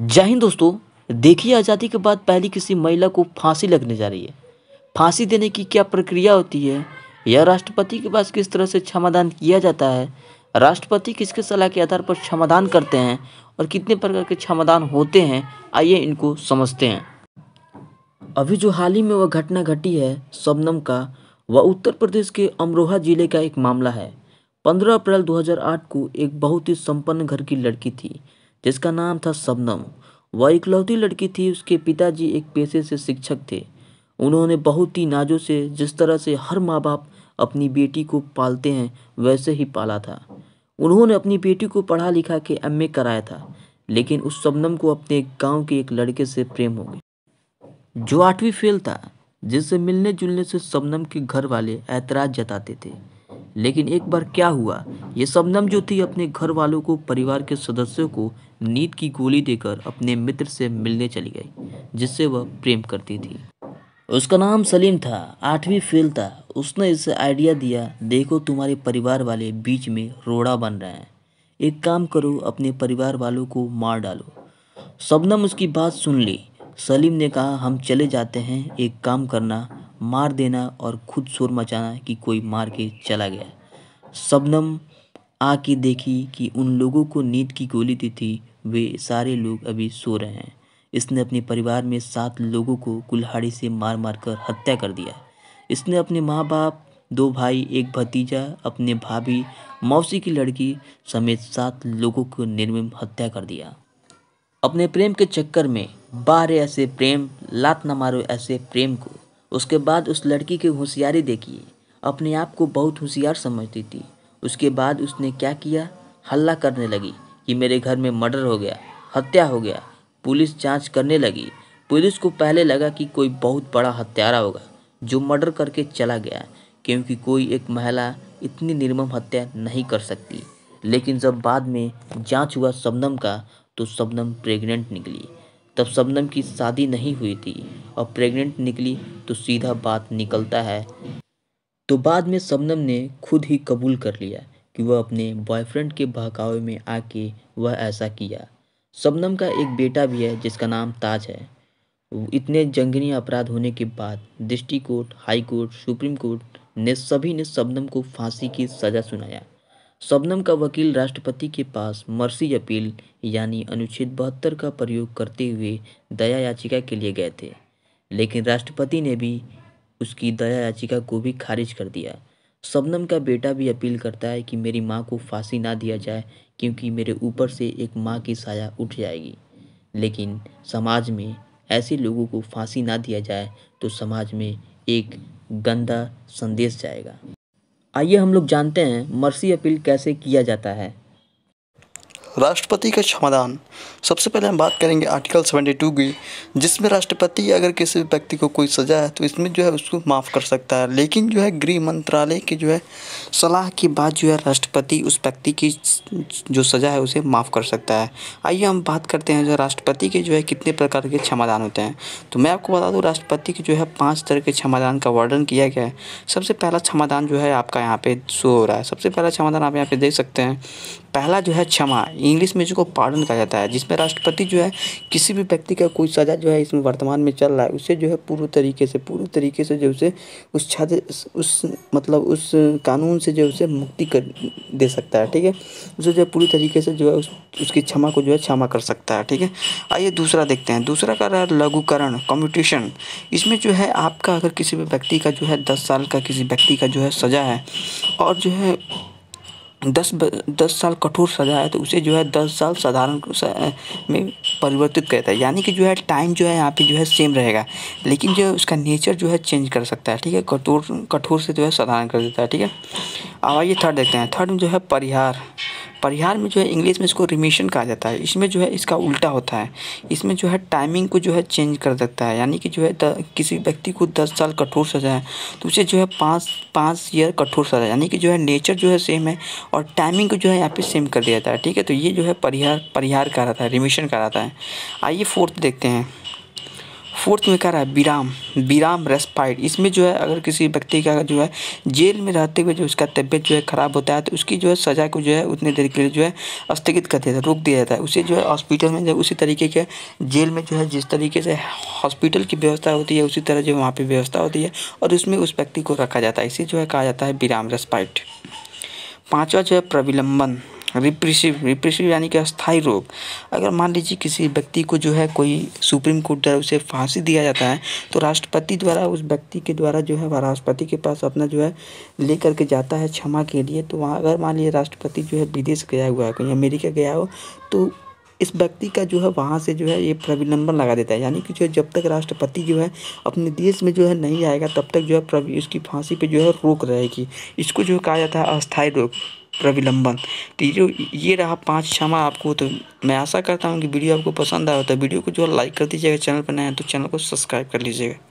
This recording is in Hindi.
जय हिंद दोस्तों देखिए आज़ादी के बाद पहली किसी महिला को फांसी लगने जा रही है फांसी देने की क्या प्रक्रिया होती है या राष्ट्रपति के पास किस तरह से क्षमादान किया जाता है राष्ट्रपति किसके सलाह के आधार पर क्षमादान करते हैं और कितने प्रकार के क्षमादान होते हैं आइए इनको समझते हैं अभी जो हाल ही में वह घटना घटी है सबनम का वह उत्तर प्रदेश के अमरोहा जिले का एक मामला है 15 अप्रैल 2008 को एक बहुत ही संपन्न घर की लड़की थी जिसका नाम था सबनम वह इकलौती लड़की थी उसके पिताजी एक पेशे से शिक्षक थे उन्होंने बहुत ही नाजों से जिस तरह से हर माँ बाप अपनी बेटी को पालते हैं वैसे ही पाला था उन्होंने अपनी बेटी को पढ़ा लिखा के एम कराया था लेकिन उस सबनम को अपने गांव के एक लड़के से प्रेम हो गया जो आठवीं फेल था जिससे मिलने जुलने से सबनम के घर वाले ऐतराज जताते थे लेकिन एक बार क्या हुआ ये सबनम जो थी अपने घर वालों को परिवार के सदस्यों को नींद की गोली देकर अपने मित्र से मिलने चली गई जिससे वह प्रेम करती थी उसका नाम सलीम था आठवीं फेल था उसने इसे आइडिया दिया देखो तुम्हारे परिवार वाले बीच में रोड़ा बन रहे हैं एक काम करो अपने परिवार वालों को मार डालो सबनम उसकी बात सुन ली सलीम ने कहा हम चले जाते हैं एक काम करना मार देना और खुद शोर मचाना कि कोई मार के चला गया शबनम आके देखी कि उन लोगों को नींद की गोली दी थी वे सारे लोग अभी सो रहे हैं इसने अपने परिवार में सात लोगों को कुल्हाड़ी से मार मार कर हत्या कर दिया इसने अपने माँ बाप दो भाई एक भतीजा अपने भाभी मौसी की लड़की समेत सात लोगों को निर्मम हत्या कर दिया अपने प्रेम के चक्कर में बारे ऐसे प्रेम लात न मारो ऐसे प्रेम को उसके बाद उस लड़की की होशियारी देखिए अपने आप को बहुत होशियार समझती थी उसके बाद उसने क्या किया हल्ला करने लगी कि मेरे घर में मर्डर हो गया हत्या हो गया पुलिस जांच करने लगी पुलिस को पहले लगा कि कोई बहुत बड़ा हत्यारा होगा जो मर्डर करके चला गया क्योंकि कोई एक महिला इतनी निर्मम हत्या नहीं कर सकती लेकिन जब बाद में जांच हुआ शबनम का तो शबनम प्रेग्नेंट निकली तब शबनम की शादी नहीं हुई थी और प्रेग्नेंट निकली तो सीधा बात निकलता है तो बाद में शबनम ने खुद ही कबूल कर लिया कि वह अपने बॉयफ्रेंड के बहकावे में आके वह ऐसा किया शबनम का एक बेटा भी है जिसका नाम ताज है इतने जंगनी अपराध होने के बाद district court high court supreme court ने सभी ने शबनम को फांसी की सज़ा सुनाया शबनम का वकील राष्ट्रपति के पास मर्सी अपील यानी अनुच्छेद बहत्तर का प्रयोग करते हुए दया याचिका के लिए गए थे लेकिन राष्ट्रपति ने भी उसकी दया याचिका को भी खारिज कर दिया शबनम का बेटा भी अपील करता है कि मेरी माँ को फांसी ना दिया जाए क्योंकि मेरे ऊपर से एक माँ की साया उठ जाएगी लेकिन समाज में ऐसे लोगों को फांसी ना दिया जाए तो समाज में एक गंदा संदेश जाएगा आइए हम लोग जानते हैं मर्सी अपील कैसे किया जाता है राष्ट्रपति का क्षमादान सबसे पहले हम बात करेंगे आर्टिकल 72 की जिसमें राष्ट्रपति अगर किसी व्यक्ति को कोई सज़ा है तो इसमें जो है उसको माफ़ कर सकता है लेकिन जो है गृह मंत्रालय की जो है सलाह के बाद जो है राष्ट्रपति उस व्यक्ति की जो सज़ा है उसे माफ़ कर सकता है आइए हम बात करते हैं जो राष्ट्रपति के जो है कितने प्रकार के क्षमादान होते हैं तो मैं आपको बता दूँ राष्ट्रपति के जो है पाँच तरह के क्षमादान का वर्णन किया गया है सबसे पहला क्षमादान जो है आपका यहाँ पे शो हो रहा है सबसे पहला क्षमादान आप यहाँ पे देख सकते हैं पहला जो है क्षमा इंग्लिश में जिसको पार्डन कहा जाता है जिसमें राष्ट्रपति जो है किसी भी व्यक्ति का कोई सज़ा जो है इसमें वर्तमान में चल रहा है उसे जो है पूर्व तरीके से पूर्व तरीके से जो उसे उस छात्र उस मतलब उस कानून से जो उसे मुक्ति कर दे सकता है ठीक है उसे जो पूरी तरीके से जो है उस, उसकी क्षमा को जो है क्षमा कर सकता है ठीक है आइए दूसरा देखते हैं दूसरा कर रहा है लघुकरण कॉम्पिटिशन इसमें जो है आपका अगर किसी भी व्यक्ति का जो है दस साल का किसी व्यक्ति का जो है सज़ा है और जो है दस दस साल कठोर सज़ा है तो उसे जो है दस साल साधारण में परिवर्तित करता है यानी कि जो है टाइम जो है यहाँ पे जो है सेम रहेगा लेकिन जो उसका नेचर जो है चेंज कर सकता है ठीक है कठोर कठोर से जो है साधारण कर देता है ठीक है अब आइए थर्ड देखते हैं थर्ड में जो है परिहार परिहार में जो है इंग्लिश में इसको रिमिशन कहा जाता है इसमें जो है इसका उल्टा होता है इसमें जो है टाइमिंग को जो है चेंज कर देता है यानी कि जो है किसी व्यक्ति को दस साल कठोर सजा है तो उसे जो है पाँच पाँच ईयर कठोर सजा यानी कि जो है नेचर जो है सेम है और टाइमिंग को जो है यहाँ पर सेम कर दिया जाता है ठीक है तो ये जो है परिहार परिहार कहा जाता है रिमिशन कहा जाता है आइए फोर्थ देखते हैं फोर्थ में कह रहा है विराम विराम रेस्पाइट इसमें जो है अगर किसी व्यक्ति का जो है जेल में रहते हुए जो उसका तबियत जो है ख़राब होता है तो उसकी जो है सज़ा को जो है उतनी देर के लिए जो है स्थगित कर दिया जाता है रोक दिया जाता है उसे जो है हॉस्पिटल में जो उसी तरीके के जेल में जो है जिस तरीके से हॉस्पिटल की व्यवस्था होती है उसी तरह जो वहाँ पर व्यवस्था होती है और उसमें उस व्यक्ति को रखा जाता है इसे जो है कहा जाता है विराम रेस्पाइट पाँचवा जो है प्रविलंबन रिप्रेसिव रिप्रेसिव यानी कि अस्थाई रोग अगर मान लीजिए किसी व्यक्ति को जो है कोई सुप्रीम कोर्ट द्वारा उसे फांसी दिया जाता है तो राष्ट्रपति द्वारा उस व्यक्ति के द्वारा जो है वह राष्ट्रपति के पास अपना जो है ले करके जाता है क्षमा के लिए तो वहाँ अगर मान लीजिए राष्ट्रपति जो है विदेश गया हुआ है कहीं अमेरिका गया हो तो इस व्यक्ति का जो है वहाँ से जो है ये प्रविलंबन लगा देता है यानी कि जो जब तक राष्ट्रपति जो है अपने देश में जो है नहीं आएगा तब तक जो है उसकी फांसी पे जो है रोक रहेगी इसको जो कहा जाता है अस्थायी रोग प्रविलंबन तो ये जो ये रहा पाँच क्षमा आपको तो मैं आशा करता हूँ कि वीडियो आपको पसंद आया होता तो है वीडियो को जो लाइक कर दीजिएगा चैनल पर नया है तो चैनल को सब्सक्राइब कर लीजिएगा